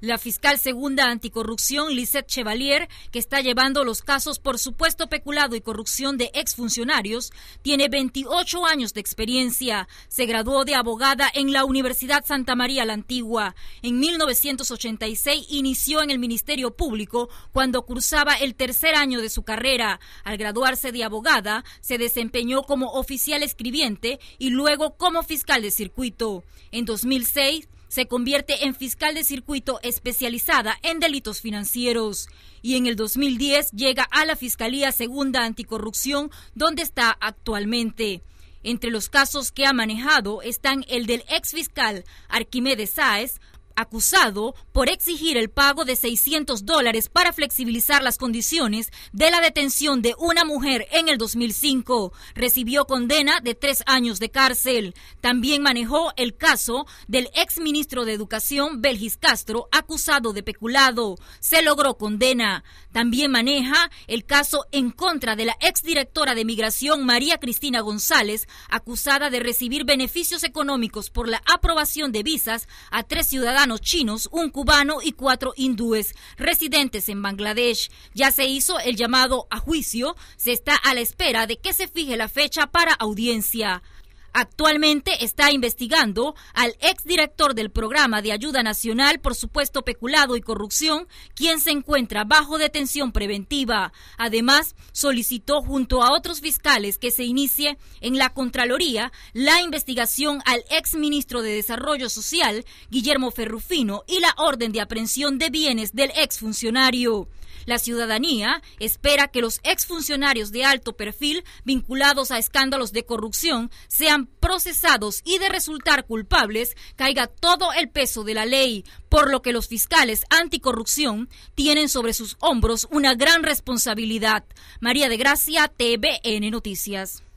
La fiscal segunda anticorrupción, Lisette Chevalier, que está llevando los casos por supuesto peculado y corrupción de exfuncionarios, tiene 28 años de experiencia. Se graduó de abogada en la Universidad Santa María la Antigua. En 1986 inició en el Ministerio Público cuando cursaba el tercer año de su carrera. Al graduarse de abogada, se desempeñó como oficial escribiente y luego como fiscal de circuito. En 2006, se convierte en fiscal de circuito especializada en delitos financieros y en el 2010 llega a la Fiscalía Segunda Anticorrupción, donde está actualmente. Entre los casos que ha manejado están el del exfiscal Arquimedes Sáez, acusado por exigir el pago de 600 dólares para flexibilizar las condiciones de la detención de una mujer en el 2005. Recibió condena de tres años de cárcel. También manejó el caso del exministro de Educación, Belgis Castro, acusado de peculado. Se logró condena. También maneja el caso en contra de la exdirectora de Migración, María Cristina González, acusada de recibir beneficios económicos por la aprobación de visas a tres ciudadanos chinos, un cubano y cuatro hindúes residentes en Bangladesh. Ya se hizo el llamado a juicio, se está a la espera de que se fije la fecha para audiencia. Actualmente está investigando al exdirector del Programa de Ayuda Nacional por supuesto peculado y corrupción, quien se encuentra bajo detención preventiva. Además, solicitó junto a otros fiscales que se inicie en la Contraloría la investigación al exministro de Desarrollo Social, Guillermo Ferrufino, y la orden de aprehensión de bienes del exfuncionario. La ciudadanía espera que los exfuncionarios de alto perfil vinculados a escándalos de corrupción sean procesados y de resultar culpables caiga todo el peso de la ley, por lo que los fiscales anticorrupción tienen sobre sus hombros una gran responsabilidad. María de Gracia, TVN Noticias.